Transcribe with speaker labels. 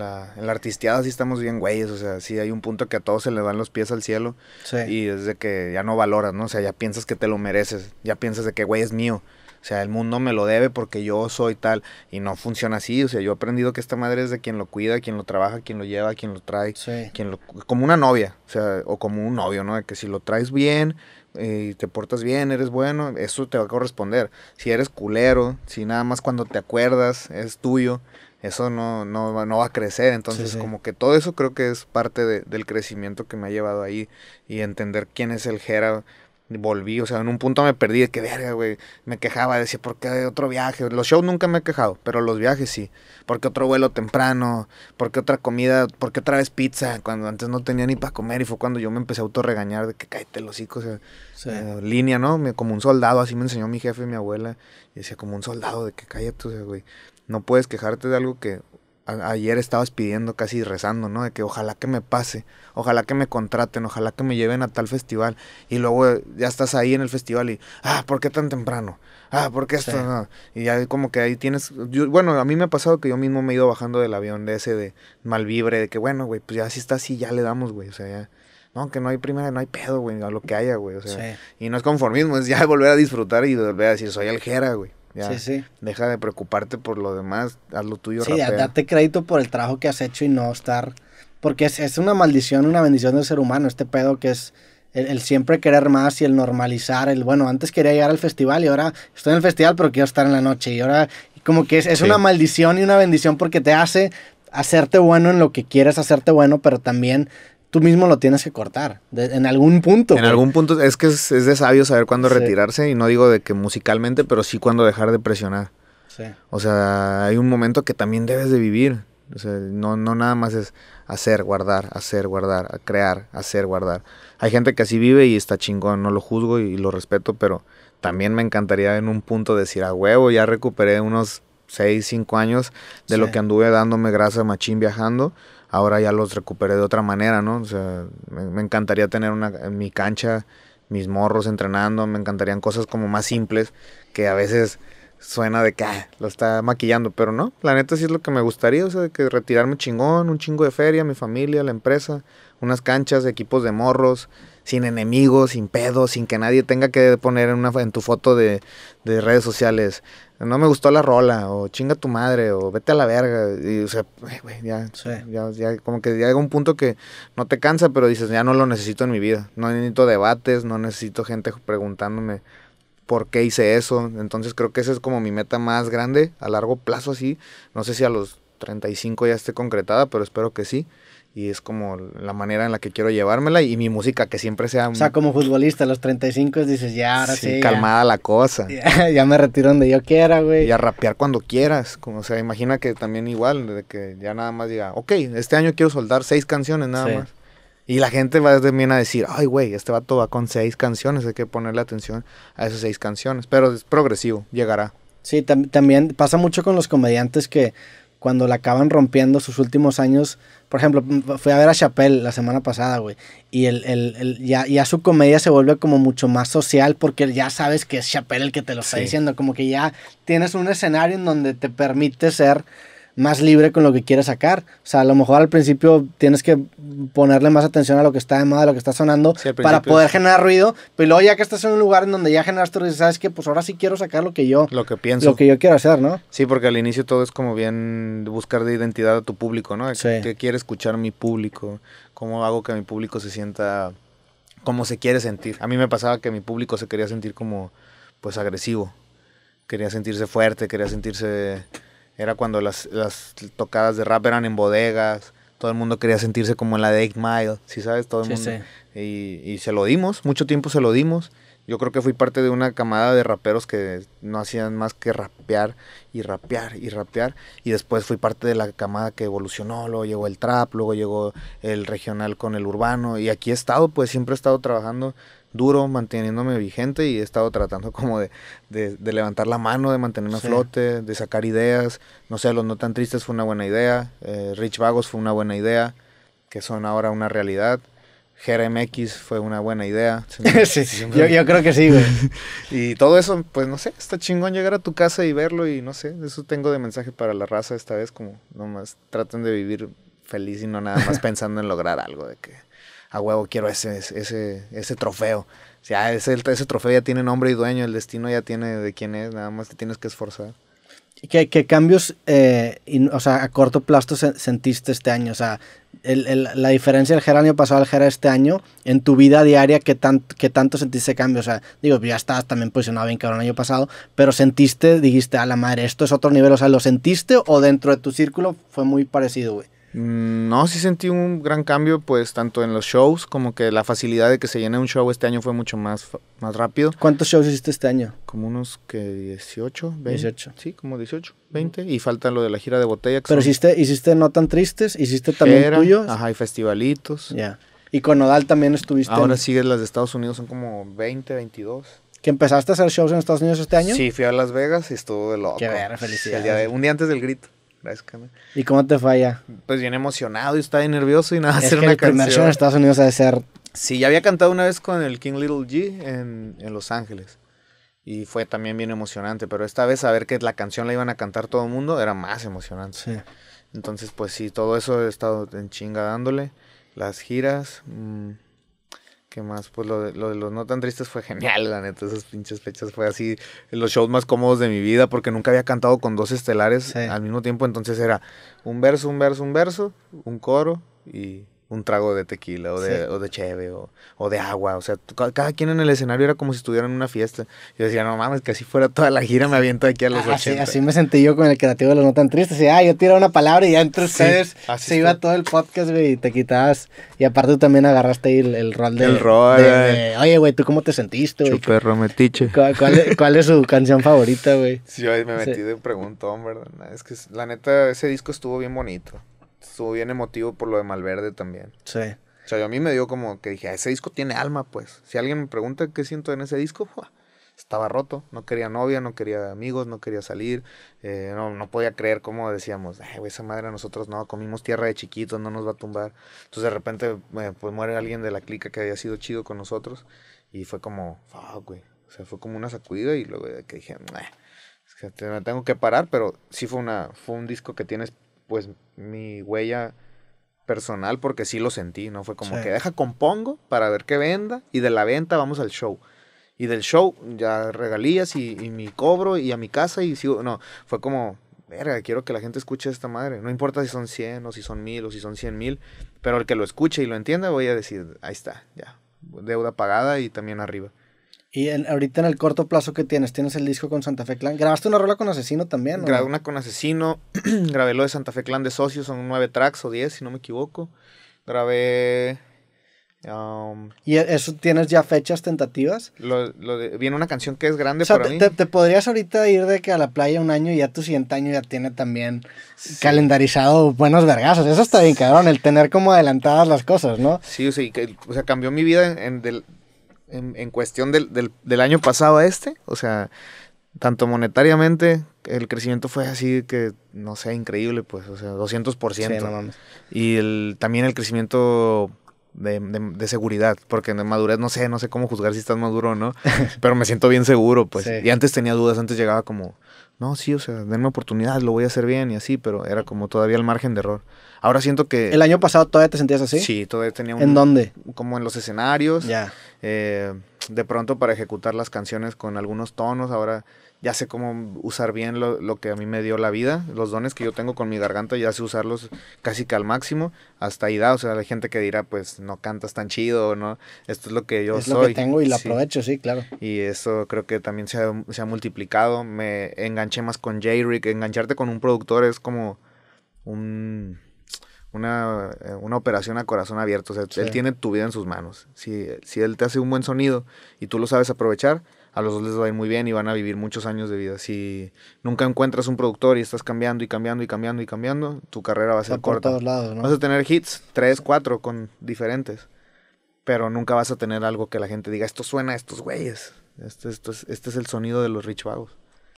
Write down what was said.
Speaker 1: La, en la sí estamos bien güeyes, o sea, sí hay un punto que a todos se le van los pies al cielo y es de que ya no valoras, ¿no? O sea, ya piensas que te lo mereces, ya piensas de que güey es mío, o sea, el mundo me lo debe porque yo soy tal y no funciona así, o sea, yo he aprendido que esta madre es de quien lo cuida, quien lo trabaja, quien lo lleva, quien lo trae, quien como una novia, o sea, o como un novio, ¿no? De que si lo traes bien, y eh, te portas bien, eres bueno, eso te va a corresponder. Si eres culero, si nada más cuando te acuerdas es tuyo, eso no, no, no va a crecer. Entonces, como que todo eso creo que es parte del crecimiento que me ha llevado ahí y entender quién es el Jera. Volví, o sea, en un punto me perdí de que verga, güey. Me quejaba, decía, ¿por qué otro viaje? Los shows nunca me he quejado, pero los viajes sí. ¿Por qué otro vuelo temprano? ¿Por qué otra comida? ¿Por qué otra vez pizza? Cuando antes no tenía ni para comer y fue cuando yo me empecé a autorregañar de que cállate los hijos. Eh, línea, ¿no? como un soldado, así me enseñó mi jefe y mi abuela. Y decía, como un soldado, de que cállate, o sea, güey no puedes quejarte de algo que ayer estabas pidiendo, casi rezando, ¿no? De que ojalá que me pase, ojalá que me contraten, ojalá que me lleven a tal festival. Y luego eh, ya estás ahí en el festival y, ah, ¿por qué tan temprano? Ah, ¿por qué esto? No. Y ya como que ahí tienes... Yo, bueno, a mí me ha pasado que yo mismo me he ido bajando del avión de ese de malvibre, de que, bueno, güey, pues ya si está así, ya le damos, güey. O sea, ya... No, que no hay primera, no hay pedo, güey, a lo que haya, güey. O sea, y no es conformismo, es ya volver a disfrutar y volver a decir, soy aljera, güey sí, Deja de preocuparte por lo demás, haz lo tuyo. Sí, date
Speaker 2: crédito por el trabajo que has hecho y no estar... Porque es, una maldición, una bendición del ser humano, este pedo que es el, siempre querer más y el normalizar, el, bueno, antes quería llegar al festival y ahora estoy en el festival pero quiero estar en la noche y ahora como que es, una maldición y una bendición porque te hace hacerte bueno en lo que quieres hacerte bueno, pero también tú mismo lo tienes que cortar, en algún punto. En
Speaker 1: algún punto, es que es, de sabio saber cuándo retirarse, y no digo de que musicalmente, pero sí cuándo dejar de presionar. O sea, hay un momento que también debes de vivir. no, no nada más es hacer, guardar, hacer, guardar, crear, hacer, guardar. Hay gente que así vive y está chingón, no lo juzgo y, lo respeto, pero también me encantaría en un punto decir, a huevo, ya recuperé unos 6, 5 años de lo que anduve dándome grasa machín viajando ahora ya los recuperé de otra manera, ¿no? O sea, me, encantaría tener una, en mi cancha, mis morros entrenando, me encantarían cosas como más simples que a veces suena de que ah, lo está maquillando, pero no, la neta sí es lo que me gustaría, o sea, de que retirarme chingón, un chingo de feria, mi familia, la empresa, unas canchas, equipos de morros, sin enemigos, sin pedos, sin que nadie tenga que poner en, una, en tu foto de, redes sociales, no me gustó la rola, o chinga tu madre, o vete a la verga, y o sea, ya, ya, ya, como que llega un punto que no te cansa, pero dices, ya no lo necesito en mi vida, no necesito debates, no necesito gente preguntándome por qué hice eso. Entonces creo que esa es como mi meta más grande a largo plazo así. No sé si a los 35 ya esté concretada, pero espero que sí. Y es como la manera en la que quiero llevármela y mi música que siempre sea... O sea,
Speaker 2: como futbolista a los 35 dices, ya, ahora sí. calmada
Speaker 1: la cosa. Ya, me retiro donde yo quiera, güey. Y a rapear cuando quieras. Como, o sea, imagina que también igual, de que ya nada más diga, ok, este año quiero soldar seis canciones nada más y la gente va también a decir, ay, güey, este vato va con seis canciones, hay que ponerle atención a esas seis canciones. Pero es progresivo, llegará.
Speaker 2: Sí, también pasa mucho con los comediantes que cuando la acaban rompiendo sus últimos años. Por ejemplo, fui a ver a Chappelle la semana pasada, güey. Y el, el, ya, ya, su comedia se vuelve como mucho más social porque ya sabes que es Chappelle el que te lo está diciendo. Como que ya tienes un escenario en donde te permite ser más libre con lo que quieres sacar. O sea, a lo mejor al principio tienes que ponerle más atención a lo que está de moda, a lo que está sonando, para poder generar ruido. Pero luego ya que estás en un lugar en donde ya generaste ruido, sabes que pues ahora sí quiero sacar lo que yo... Lo que pienso. Lo que yo quiero hacer, ¿no?
Speaker 1: Sí, porque al inicio todo es como bien buscar de identidad a tu público, ¿no? ¿Qué quiere escuchar mi público? ¿Cómo hago que mi público se sienta ¿Cómo se quiere sentir? A mí me pasaba que mi público se quería sentir como, pues, agresivo. Quería sentirse fuerte, quería sentirse era cuando las, tocadas de rap eran en bodegas. Todo el mundo quería sentirse como en la de Eight Mile, ¿sí sabes? Todo el mundo. Y, y, se lo dimos, mucho tiempo se lo dimos. Yo creo que fui parte de una camada de raperos que no hacían más que rapear y rapear y rapear. Y después fui parte de la camada que evolucionó, luego llegó el trap, luego llegó el regional con el urbano. Y aquí he estado, pues siempre he estado trabajando duro, manteniéndome vigente y he estado tratando como de, de, levantar la mano, de mantenerme a flote, de sacar ideas. No sé, Los No Tan Tristes fue una buena idea, eh, Rich Vagos fue una buena idea, que son ahora una realidad. GRMX fue una buena idea. sí, yo, yo, creo que sí, güey. y todo eso, pues no sé, está chingón llegar a tu casa y verlo y no sé, eso tengo de mensaje para la raza esta vez, como nomás traten de vivir feliz y no nada más pensando en lograr algo, de que a huevo quiero ese, ese, ese trofeo. O sea, ese, ese trofeo ya tiene nombre y dueño, el destino ya tiene de quién es, nada más te tienes que esforzar.
Speaker 2: ¿Qué, cambios, eh, o sea, a corto plazo sentiste este año? O sea, la diferencia del geranio año pasado al GER este año, en tu vida diaria, ¿qué, tanto sentiste cambio? O sea, digo, ya estabas también posicionado bien cabrón el año pasado, pero sentiste, dijiste, a la madre, esto es otro nivel, o sea, ¿lo sentiste o dentro de tu círculo fue muy parecido, güey? Mm, no,
Speaker 1: sí sentí un gran cambio, pues tanto en los shows como que la facilidad de que se llene un
Speaker 2: show este año fue mucho más, más rápido. ¿Cuántos shows hiciste este año? Como unos que 18, 20.
Speaker 1: Sí, como 18, 20. Y falta lo de la gira de botella. Pero hiciste, hiciste
Speaker 2: no tan tristes, hiciste también tuyos.
Speaker 1: Ajá, y festivalitos. Ya. Y con Nodal también estuviste. Ahora en... sigues las de
Speaker 2: Estados Unidos, son como
Speaker 1: 20, 22
Speaker 2: que empezaste a hacer shows en Estados Unidos este año. Sí,
Speaker 1: fui a Las Vegas y estuvo de loco. Qué un día antes del grito.
Speaker 2: ¿Y cómo te falla
Speaker 1: Pues bien emocionado y estaba nervioso y nada, hacer que una el en
Speaker 2: Estados Unidos ha de ser...
Speaker 1: Sí, ya había cantado una vez con el King Little G en, Los Ángeles. Y fue también bien emocionante, pero esta vez saber que la canción la iban a cantar todo el mundo era más emocionante. Sí. Entonces, pues sí, todo eso he estado en chinga dándole. Las giras... Mm, ¿Qué más? Pues lo de, los no tan tristes fue genial, la neta. Esas pinches fechas fue así. Los shows más cómodos de mi vida porque nunca había cantado con dos estelares al mismo tiempo. Entonces era un verso, un verso, un verso, un coro y un trago de tequila o de, o de cheve o, de agua. O sea, cada quien en el escenario era como si estuviera en una fiesta. Yo decía, no mames, que así fuera toda la gira me aviento aquí a los así, 80. Así
Speaker 2: me sentí yo con el creativo de los no tan tristes. Y, ah, yo tiraba una palabra y ya entre ustedes se iba todo el podcast, güey, y te quitabas. Y aparte tú también agarraste ahí el, rol de... El rol. Eh. oye, güey, ¿tú cómo te sentiste, güey? perro metiche. ¿Cuál, es, su canción favorita, güey?
Speaker 1: Sí, me metí de preguntón, ¿verdad? Es que la neta, ese disco estuvo bien bonito estuvo bien emotivo por lo de Malverde también.
Speaker 2: Sí. O
Speaker 1: sea, yo a mí me dio como que dije, ah, ese disco tiene alma, pues. Si alguien me pregunta qué siento en ese disco, estaba roto. No quería novia, no quería amigos, no quería salir. Eh, no, no podía creer cómo decíamos, esa madre a nosotros no, comimos tierra de chiquitos, no nos va a tumbar. Entonces de repente eh, pues muere alguien de la clica que había sido chido con nosotros. Y fue como, fuck, güey. O sea, fue como una sacudida y luego que dije, es que me tengo que parar, pero sí fue, una, fue un disco que tienes pues mi huella personal porque sí lo sentí, ¿no? Fue como que deja compongo para ver qué venda y de la venta vamos al show. Y del show ya regalías y, y mi cobro y a mi casa y sigo, no, fue como, verga, quiero que la gente escuche esta madre. No importa si son 100 o si son 1000 o si son 100 mil, pero el que lo escuche y lo entienda voy a decir, ahí está, ya, deuda pagada y
Speaker 2: también arriba. Y ahorita en el corto plazo que tienes, tienes el disco con Santa Fe Clan. ¿Grabaste una rola con Asesino también? ¿no? Grabé
Speaker 1: una con Asesino, grabé lo de Santa Fe Clan de socios, son nueve tracks o diez, si no me equivoco. Grabé... Um,
Speaker 2: ¿Y e-, eso tienes ya fechas tentativas?
Speaker 1: viene una canción que es grande o sea, te,
Speaker 2: podrías ahorita ir de que a la playa un año y ya tu siguiente año ya tiene también calendarizado buenos vergazos. Eso está bien, cabrón, el tener como adelantadas las cosas, ¿no?
Speaker 1: Sí, sí, o sea, cambió mi vida en, en del, en, cuestión del, del, año pasado a este, o sea, tanto monetariamente, el crecimiento fue así que, no sé, increíble, pues, o sea, 200%. Sí, Y el, también el crecimiento de, seguridad, porque en madurez no sé, no sé cómo juzgar si estás maduro o no, pero me siento bien seguro, pues. Y antes tenía dudas, antes llegaba como, no, sí, o sea, denme oportunidad, lo voy a hacer bien y así, pero era como todavía el margen de error. Ahora siento que... ¿El año
Speaker 2: pasado todavía te sentías así?
Speaker 1: Sí, todavía tenía un... ¿En dónde? Como en los escenarios. Ya. Eh, de pronto para ejecutar las canciones con algunos tonos, ahora ya sé cómo usar bien lo, que a mí me dio la vida, los dones que yo tengo con mi garganta, ya sé usarlos casi que al máximo, hasta ahí da, o sea, la gente que dirá, pues no cantas tan chido, ¿no? Esto es lo que yo es soy. lo que tengo y lo aprovecho, sí, claro. Y eso creo que también se ha, multiplicado, me enganché más con J-Rick, engancharte con un productor es como un... Una, eh, operación a corazón abierto. O sea, él tiene tu vida en sus manos. Si, si él te hace un buen sonido y tú lo sabes aprovechar, a los dos les va a ir muy bien y van a vivir muchos años de vida. Si nunca encuentras un productor y estás cambiando y cambiando y cambiando y cambiando, tu carrera va a ser corta. Vas a tener hits, tres, cuatro, con diferentes. Pero nunca vas a tener algo que la gente diga, esto suena a estos güeyes. Este, este es, este es el sonido de los Rich Vagos.